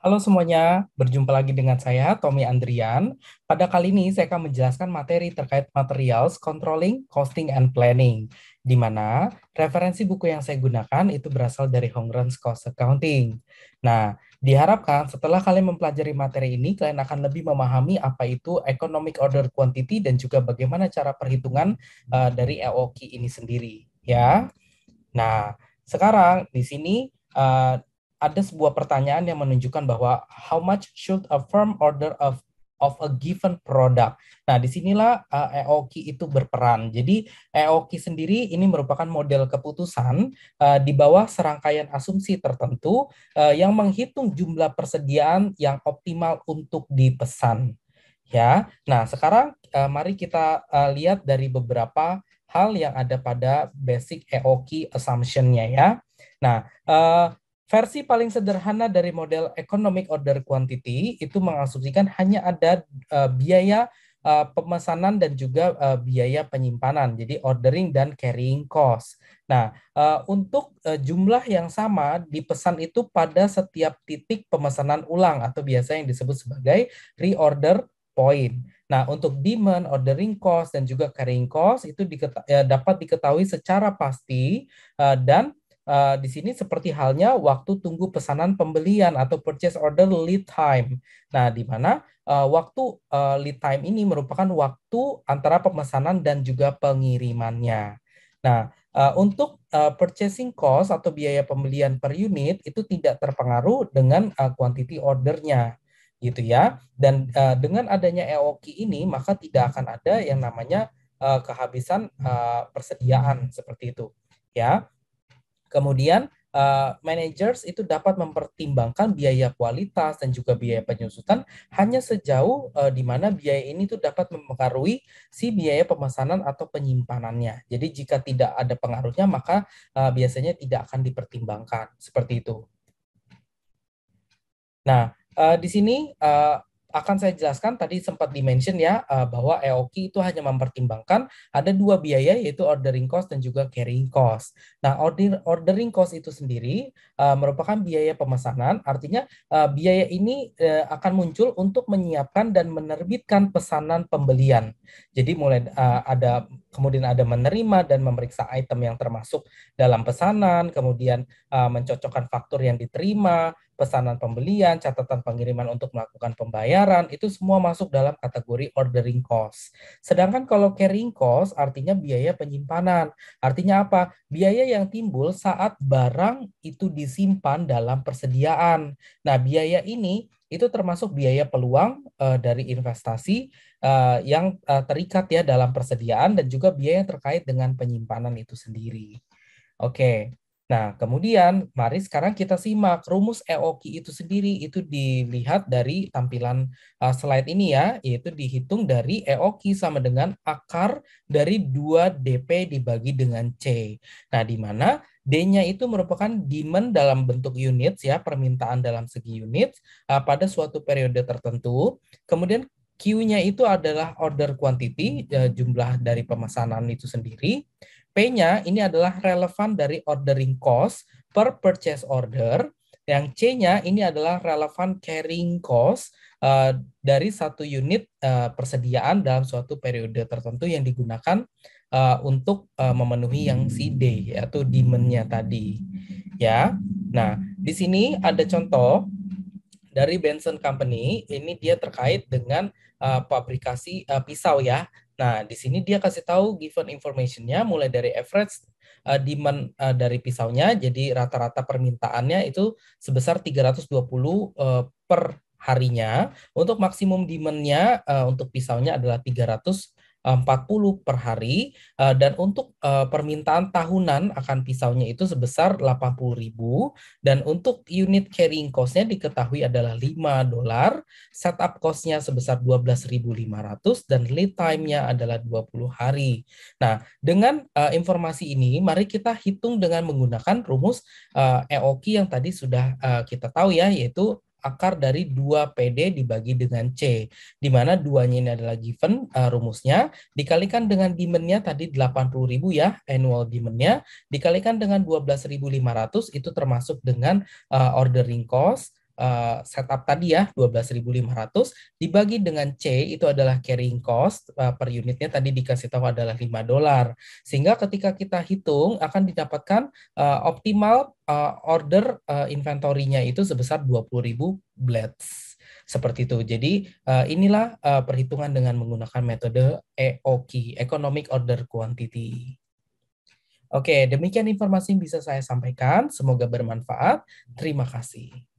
Halo semuanya, berjumpa lagi dengan saya Tommy Andrian. Pada kali ini saya akan menjelaskan materi terkait materials, controlling, costing, and planning, di mana referensi buku yang saya gunakan itu berasal dari Hongren's Cost Accounting. Nah, diharapkan setelah kalian mempelajari materi ini, kalian akan lebih memahami apa itu economic order quantity dan juga bagaimana cara perhitungan uh, dari EOQ ini sendiri. Ya, nah sekarang di sini uh, ada sebuah pertanyaan yang menunjukkan bahwa how much should a firm order of of a given product. Nah, disinilah uh, EOK itu berperan. Jadi EOK sendiri ini merupakan model keputusan uh, di bawah serangkaian asumsi tertentu uh, yang menghitung jumlah persediaan yang optimal untuk dipesan. Ya, nah sekarang uh, mari kita uh, lihat dari beberapa hal yang ada pada basic EOK assumption-nya ya. Nah, uh, Versi paling sederhana dari model economic order quantity itu mengasumsikan hanya ada uh, biaya uh, pemesanan dan juga uh, biaya penyimpanan, jadi ordering dan carrying cost. Nah, uh, untuk uh, jumlah yang sama dipesan itu pada setiap titik pemesanan ulang atau biasa yang disebut sebagai reorder point. Nah, untuk demand, ordering cost, dan juga carrying cost itu diketa dapat diketahui secara pasti uh, dan uh, di sini seperti halnya waktu tunggu pesanan pembelian atau purchase order lead time. Nah, di mana uh, waktu uh, lead time ini merupakan waktu antara pemesanan dan juga pengirimannya. Nah, uh, untuk uh, purchasing cost atau biaya pembelian per unit itu tidak terpengaruh dengan uh, quantity ordernya gitu ya. Dan uh, dengan adanya EOQ ini maka tidak akan ada yang namanya uh, kehabisan uh, persediaan seperti itu ya. Kemudian uh, managers itu dapat mempertimbangkan biaya kualitas dan juga biaya penyusutan hanya sejauh uh, di mana biaya ini tuh dapat mempengaruhi si biaya pemesanan atau penyimpanannya. Jadi jika tidak ada pengaruhnya maka uh, biasanya tidak akan dipertimbangkan seperti itu. Nah, uh, di sini uh, akan saya jelaskan tadi sempat dimention ya eh, bahwa EOK itu hanya mempertimbangkan ada dua biaya yaitu ordering cost dan juga carrying cost. Nah, order ordering cost itu sendiri uh, merupakan biaya pemesanan, artinya uh, biaya ini uh, akan muncul untuk menyiapkan dan menerbitkan pesanan pembelian. Jadi mulai uh, ada kemudian ada menerima dan memeriksa item yang termasuk dalam pesanan, kemudian uh, mencocokkan faktur yang diterima, pesanan pembelian, catatan pengiriman untuk melakukan pembayaran, itu semua masuk dalam kategori ordering cost. Sedangkan kalau carrying cost artinya biaya penyimpanan. Artinya apa? Biaya yang timbul saat barang itu disimpan dalam persediaan. Nah, biaya ini itu termasuk biaya peluang uh, dari investasi uh, yang uh, terikat ya dalam persediaan dan juga biaya terkait dengan penyimpanan itu sendiri. Oke, okay. Nah, kemudian mari sekarang kita simak rumus EOQ itu sendiri itu dilihat dari tampilan uh, slide ini ya, yaitu dihitung dari EOQ sama dengan akar dari 2DP dibagi dengan C. Nah, di mana D-nya itu merupakan demand dalam bentuk unit ya, permintaan dalam segi unit uh, eh, pada suatu periode tertentu. Kemudian Q-nya itu adalah order quantity, eh, jumlah dari pemesanan itu sendiri. P-nya ini adalah relevan dari ordering cost per purchase order. Yang C-nya ini adalah relevan carrying cost uh, dari satu unit uh, persediaan dalam suatu periode tertentu yang digunakan uh, untuk uh, memenuhi yang si D yaitu demand-nya tadi. Ya. Nah, di sini ada contoh dari Benson Company, ini dia terkait dengan uh, pabrikasi uh, pisau ya. Nah, di sini dia kasih tahu given information-nya mulai dari average uh, demand uh, dari pisaunya, jadi rata-rata permintaannya itu sebesar 320 uh, eh, per harinya. Untuk maksimum demand-nya uh, untuk pisaunya adalah 300 40 eh, per hari eh, dan untuk eh, permintaan tahunan akan pisaunya itu sebesar 80.000 dan untuk unit carrying cost-nya diketahui adalah 5 dolar, setup cost-nya sebesar 12.500 dan lead time-nya adalah 20 hari. Nah, dengan informasi ini mari kita hitung dengan menggunakan rumus EOK EOQ yang tadi sudah kita tahu ya yaitu akar dari 2PD dibagi dengan C, di mana duanya ini adalah given uh, rumusnya, dikalikan dengan demand-nya tadi 80.000 ya, annual demand dikalikan dengan 12.500 itu termasuk dengan uh, ordering cost, uh, setup tadi ya 12.500 dibagi dengan C itu adalah carrying cost uh, per unitnya tadi dikasih tahu adalah 5 dolar. Sehingga ketika kita hitung akan didapatkan uh, optimal uh, order uh, inventory-nya itu sebesar 20.000 blades. Seperti itu. Jadi uh, inilah uh, perhitungan dengan menggunakan metode EOQ, Economic Order Quantity. Oke, demikian informasi yang bisa saya sampaikan. Semoga bermanfaat. Terima kasih.